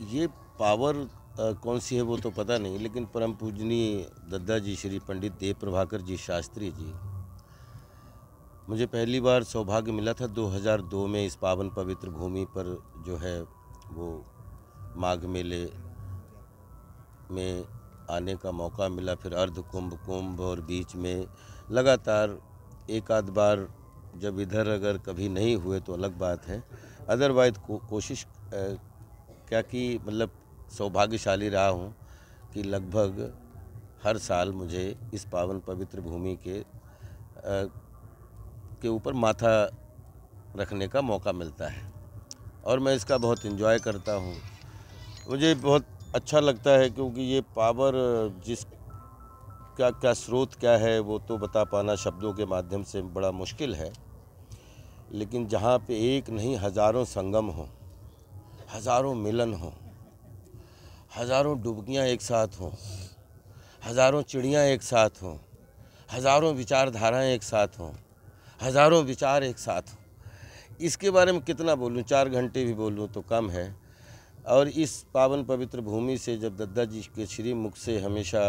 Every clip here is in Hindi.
ये पावर आ, कौन सी है वो तो पता नहीं लेकिन परम पूजनीय दद्दा जी श्री पंडित देव प्रभाकर जी शास्त्री जी मुझे पहली बार सौभाग्य मिला था 2002 में इस पावन पवित्र भूमि पर जो है वो माघ मेले में आने का मौका मिला फिर अर्ध कुंभ कुंभ और बीच में लगातार एक आध बार जब इधर अगर कभी नहीं हुए तो अलग बात है अदरवाइज को, कोशिश क्या कि मतलब सौभाग्यशाली रहा हूँ कि लगभग हर साल मुझे इस पावन पवित्र भूमि के आ, के ऊपर माथा रखने का मौका मिलता है और मैं इसका बहुत इन्जॉय करता हूँ मुझे बहुत अच्छा लगता है क्योंकि ये पावर जिस क्या क्या स्रोत क्या है वो तो बता पाना शब्दों के माध्यम से बड़ा मुश्किल है लेकिन जहाँ पे एक नहीं हज़ारों संगम हों हज़ारों मिलन हों हज़ारों डुबकियाँ एक साथ हों हज़ारों चिड़ियाँ एक साथ हों हज़ारों विचारधाराएँ एक साथ हों हज़ारों विचार एक साथ हों इसके बारे में कितना बोलूँ चार घंटे भी बोलूँ तो कम है और इस पावन पवित्र भूमि से जब दद्दा जी के श्री मुख से हमेशा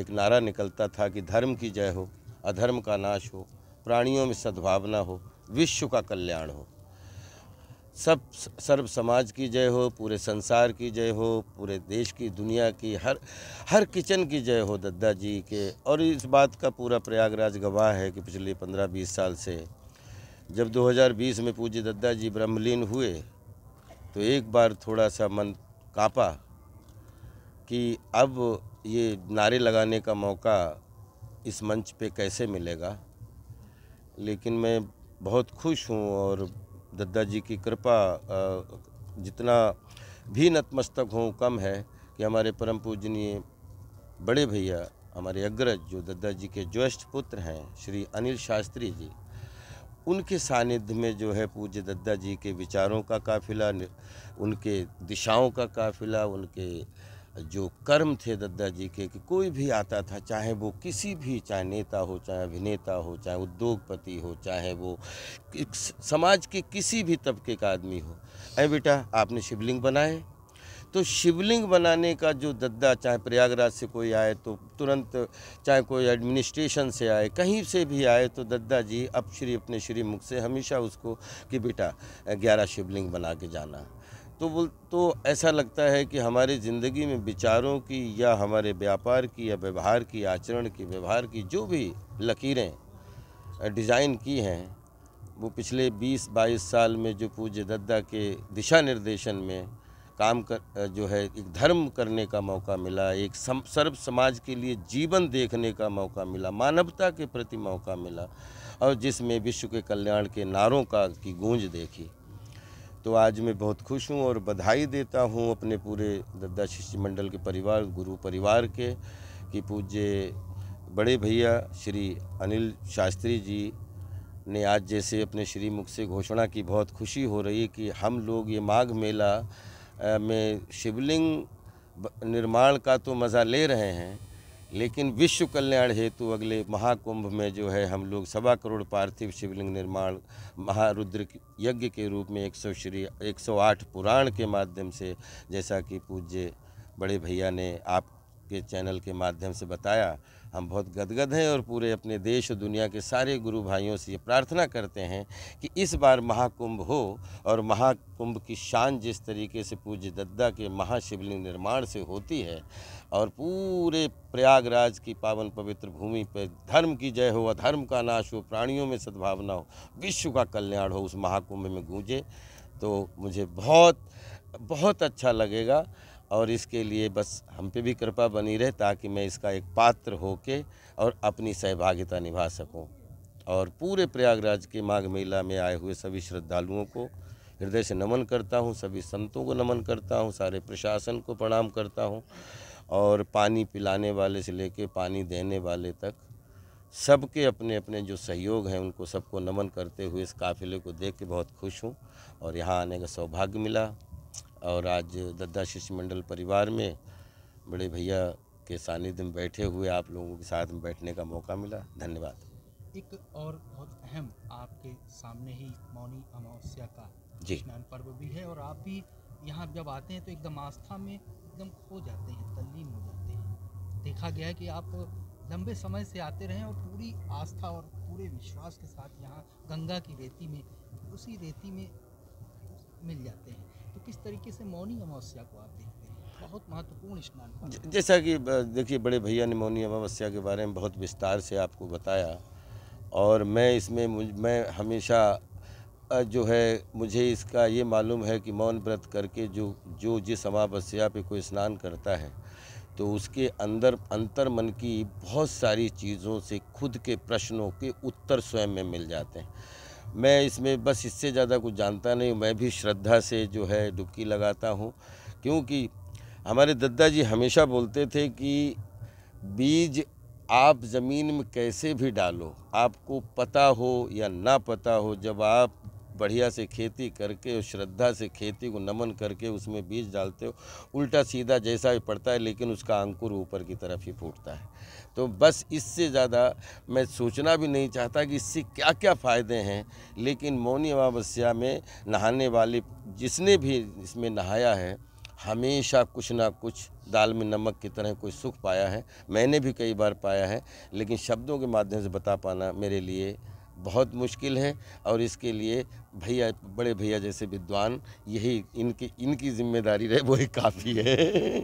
एक नारा निकलता था कि धर्म की जय हो अधर्म का नाश हो प्राणियों में सद्भावना हो विश्व का कल्याण हो सब सर्व समाज की जय हो पूरे संसार की जय हो पूरे देश की दुनिया की हर हर किचन की जय हो दद्दा जी के और इस बात का पूरा प्रयागराज गवाह है कि पिछले पंद्रह बीस साल से जब 2020 में पूज्य दद्दा जी ब्रह्मलीन हुए तो एक बार थोड़ा सा मन कापा कि अब ये नारे लगाने का मौका इस मंच पे कैसे मिलेगा लेकिन मैं बहुत खुश हूँ और दद्दा जी की कृपा जितना भी नतमस्तक हों कम है कि हमारे परम पूजनीय बड़े भैया हमारे अग्रज जो दद्दा जी के ज्येष्ठ पुत्र हैं श्री अनिल शास्त्री जी उनके सानिध्य में जो है पूज्य दद्दा जी के विचारों का काफिला उनके दिशाओं का काफिला उनके जो कर्म थे दद्दा जी के कि कोई भी आता था चाहे वो किसी भी चाहे नेता हो चाहे अभिनेता हो चाहे उद्योगपति हो चाहे वो समाज के किसी भी तबके का आदमी हो अरे बेटा आपने शिवलिंग बनाए तो शिवलिंग बनाने का जो दद्दा चाहे प्रयागराज से कोई आए तो तुरंत चाहे कोई एडमिनिस्ट्रेशन से आए कहीं से भी आए तो दद्दा जी अब श्री अपने श्री मुख से हमेशा उसको कि बेटा ग्यारह शिवलिंग बना के जाना तो बोल तो ऐसा लगता है कि हमारे ज़िंदगी में विचारों की या हमारे व्यापार की या व्यवहार की आचरण की व्यवहार की जो भी लकीरें डिज़ाइन की हैं वो पिछले 20-22 साल में जो पूज्य दद्दा के दिशा निर्देशन में काम कर जो है एक धर्म करने का मौका मिला एक सम, सर्व समाज के लिए जीवन देखने का मौका मिला मानवता के प्रति मौका मिला और जिसमें विश्व के कल्याण के नारों का की गूंज देखी तो आज मैं बहुत खुश हूँ और बधाई देता हूँ अपने पूरे दद्दा शिष्य मंडल के परिवार गुरु परिवार के कि पूज्य बड़े भैया श्री अनिल शास्त्री जी ने आज जैसे अपने श्री मुख से घोषणा की बहुत खुशी हो रही है कि हम लोग ये माघ मेला में शिवलिंग निर्माण का तो मज़ा ले रहे हैं लेकिन विश्व कल्याण हेतु अगले महाकुंभ में जो है हम लोग सवा करोड़ पार्थिव शिवलिंग निर्माण महारुद्र यज्ञ के रूप में एक सौ श्री एक सौ आठ पुराण के माध्यम से जैसा कि पूज्य बड़े भैया ने आपके चैनल के माध्यम से बताया हम बहुत गदगद हैं और पूरे अपने देश और दुनिया के सारे गुरु भाइयों से ये प्रार्थना करते हैं कि इस बार महाकुंभ हो और महाकुंभ की शान जिस तरीके से पूज्य दद्दा के महाशिवलिंग निर्माण से होती है और पूरे प्रयागराज की पावन पवित्र भूमि पर धर्म की जय हो अधर्म का नाश हो प्राणियों में सद्भावना हो विश्व का कल्याण हो उस महाकुंभ में गूंजे तो मुझे बहुत बहुत अच्छा लगेगा और इसके लिए बस हम पे भी कृपा बनी रहे ताकि मैं इसका एक पात्र हो के और अपनी सहभागिता निभा सकूं और पूरे प्रयागराज के माघ मेला में आए हुए सभी श्रद्धालुओं को हृदय से नमन करता हूं सभी संतों को नमन करता हूं सारे प्रशासन को प्रणाम करता हूं और पानी पिलाने वाले से लेके पानी देने वाले तक सबके अपने अपने जो सहयोग हैं उनको सबको नमन करते हुए इस काफ़िले को देख के बहुत खुश हूँ और यहाँ आने का सौभाग्य मिला और आज दद्दा शिष्टमंडल परिवार में बड़े भैया के सानिध्य में बैठे हुए आप लोगों के साथ में बैठने का मौका मिला धन्यवाद एक और बहुत अहम आपके सामने ही मौनी अमावस्या का स्नान पर्व भी है और आप भी यहाँ जब आते हैं तो एकदम आस्था में एकदम खो जाते हैं तल्लीन हो जाते हैं देखा गया है कि आप लंबे समय से आते रहे और पूरी आस्था और पूरे विश्वास के साथ यहाँ गंगा की रेती में उसी रेती में मिल जाते हैं तो किस तरीके से मौनी अमावस्या को आप देखते हैं बहुत महत्वपूर्ण स्नान जैसा कि देखिए बड़े भैया ने मौनी अमावस्या के बारे में बहुत विस्तार से आपको बताया और मैं इसमें मैं हमेशा जो है मुझे इसका ये मालूम है कि मौन व्रत करके जो जो जिस अमावस्या पे कोई स्नान करता है तो उसके अंदर अंतर मन की बहुत सारी चीज़ों से खुद के प्रश्नों के उत्तर स्वयं में मिल जाते हैं मैं इसमें बस इससे ज़्यादा कुछ जानता नहीं मैं भी श्रद्धा से जो है डुबकी लगाता हूँ क्योंकि हमारे दद्दा जी हमेशा बोलते थे कि बीज आप ज़मीन में कैसे भी डालो आपको पता हो या ना पता हो जब आप बढ़िया से खेती करके श्रद्धा से खेती को नमन करके उसमें बीज डालते हो उल्टा सीधा जैसा ही पड़ता है लेकिन उसका अंकुर ऊपर की तरफ ही फूटता है तो बस इससे ज़्यादा मैं सोचना भी नहीं चाहता कि इससे क्या क्या फ़ायदे हैं लेकिन मौनी अमावस्या में नहाने वाले जिसने भी इसमें नहाया है हमेशा कुछ ना कुछ दाल में नमक की तरह कोई सुख पाया है मैंने भी कई बार पाया है लेकिन शब्दों के माध्यम से बता पाना मेरे लिए बहुत मुश्किल है और इसके लिए भैया बड़े भैया जैसे विद्वान यही इनकी इनकी जिम्मेदारी रहे वही काफ़ी है